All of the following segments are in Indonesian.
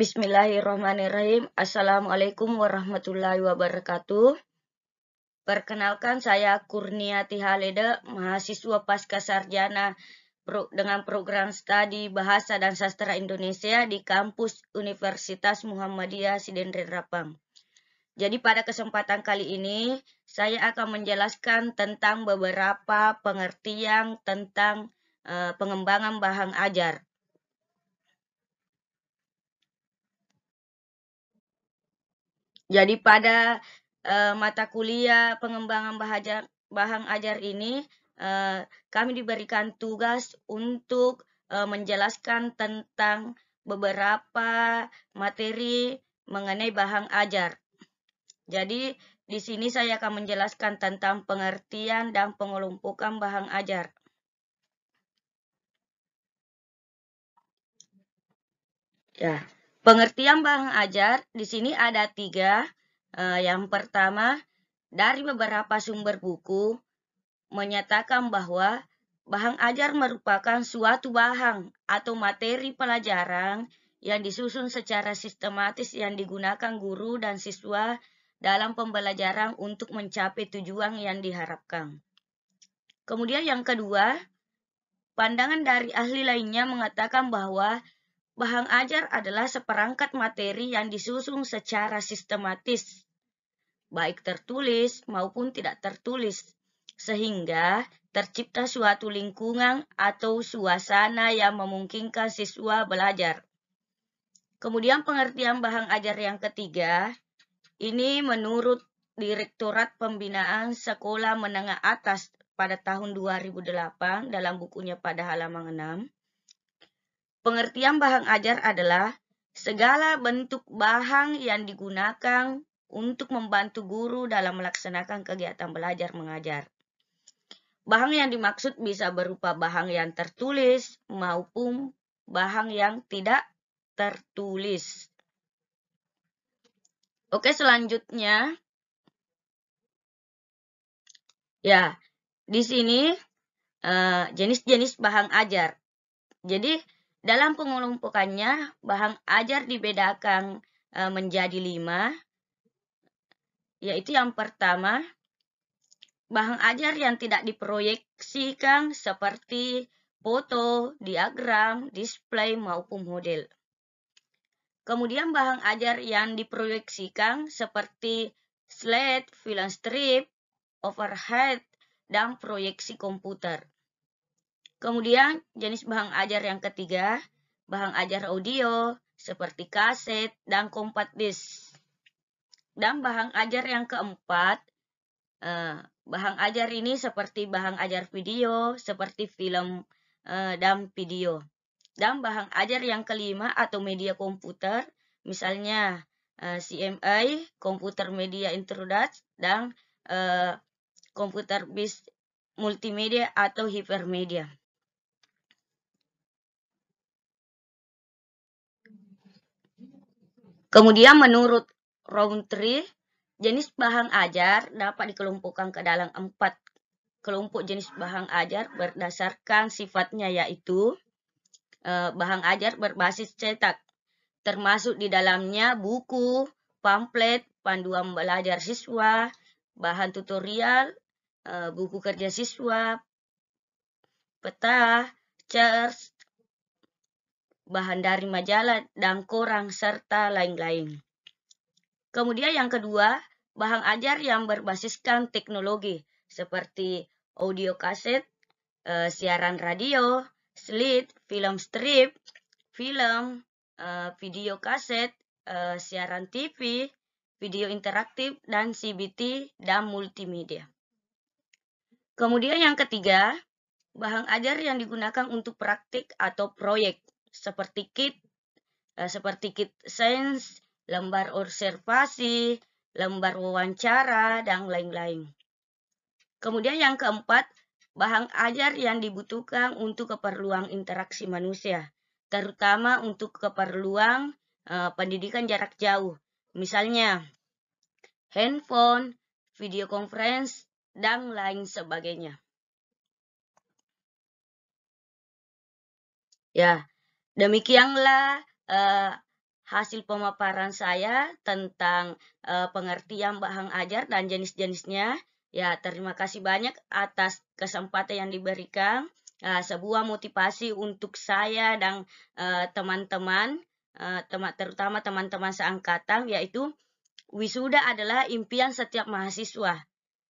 Bismillahirrahmanirrahim. Assalamualaikum warahmatullahi wabarakatuh. Perkenalkan saya Kurnia Tihalede, mahasiswa pasca sarjana dengan program studi Bahasa dan Sastra Indonesia di kampus Universitas Muhammadiyah Sidenre Rapang. Jadi pada kesempatan kali ini saya akan menjelaskan tentang beberapa pengertian tentang eh, pengembangan bahan ajar. Jadi pada uh, eh, mata kuliah pengembangan bahaja, bahan ajar ini uh, kami diberikan tugas untuk uh, menjelaskan tentang beberapa materi mengenai bahan ajar. Jadi di sini saya akan menjelaskan tentang pengertian dan pengelompokan bahan ajar. Ya. Pengertian barang ajar di sini ada tiga. Eh, yang pertama, dari beberapa sumber buku menyatakan bahwa bahan ajar merupakan suatu bahan atau materi pelajaran yang disusun secara sistematis yang digunakan guru dan siswa dalam pembelajaran untuk mencapai tujuan yang diharapkan. Kemudian yang kedua, pandangan dari ahli lainnya mengatakan bahwa Bahan ajar adalah seperangkat materi yang disusun secara sistematis, baik tertulis maupun tidak tertulis, sehingga tercipta suatu lingkungan atau suasana yang memungkinkan siswa belajar. Kemudian pengertian bahan ajar yang ketiga, ini menurut Direktorat Pembinaan Sekolah Menengah Atas pada tahun 2008 dalam bukunya pada halaman 6. Pengertian bahan ajar adalah segala bentuk bahan yang digunakan untuk membantu guru dalam melaksanakan kegiatan belajar mengajar. Bahan yang dimaksud bisa berupa bahan yang tertulis maupun bahan yang tidak tertulis. Oke, selanjutnya. Ya, di sini eh, jenis-jenis bahan ajar. Jadi, dalam pengelompokannya, bahan ajar dibedakan e, menjadi lima, yaitu yang pertama, bahan ajar yang tidak diproyeksikan seperti foto, diagram, display, maupun model. Kemudian bahan ajar yang diproyeksikan seperti slide, film strip, overhead, dan proyeksi komputer. Kemudian jenis bahan ajar yang ketiga, bahan ajar audio seperti kaset dan compact disc. Dan bahan ajar yang keempat, eh, bahan ajar ini seperti bahan ajar video, seperti film eh, dan video. Dan bahan ajar yang kelima atau media komputer, misalnya eh, CMI, komputer media introduct, dan komputer bis multimedia atau hipermedia. Kemudian menurut 3, jenis bahan ajar dapat dikelompokkan ke dalam empat kelompok jenis bahan ajar berdasarkan sifatnya yaitu eh, bahan ajar berbasis cetak, termasuk di dalamnya buku, pamflet, panduan belajar siswa, bahan tutorial, eh, buku kerja siswa, peta, charts, bahan dari majalah dan koran serta lain-lain. Kemudian yang kedua, bahan ajar yang berbasiskan teknologi seperti audio kaset, e, siaran radio, slit, film strip, film, e, video kaset, e, siaran TV, video interaktif, dan CBT dan multimedia. Kemudian yang ketiga, bahan ajar yang digunakan untuk praktik atau proyek seperti kit eh, seperti kit sains, lembar observasi, lembar wawancara, dan lain-lain. Kemudian yang keempat, bahan ajar yang dibutuhkan untuk keperluan interaksi manusia, terutama untuk keperluan eh, pendidikan jarak jauh. Misalnya, handphone, video conference, dan lain sebagainya. Ya, Demikianlah eh, hasil pemaparan saya tentang eh, pengertian bahan ajar dan jenis-jenisnya. Ya, terima kasih banyak atas kesempatan yang diberikan. Eh, sebuah motivasi untuk saya dan eh, teman-teman, eh, terutama teman-teman seangkatan, yaitu wisuda adalah impian setiap mahasiswa.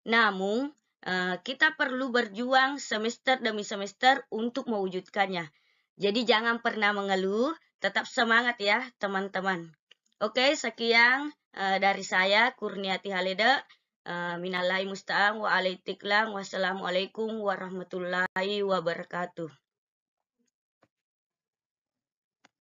Namun, eh, kita perlu berjuang semester demi semester untuk mewujudkannya. Jadi jangan pernah mengeluh, tetap semangat ya teman-teman. Oke, sekian uh, dari saya Kurniati Haleda. Uh, eh, minallahi musta'an wa wassalamualaikum warahmatullahi wabarakatuh.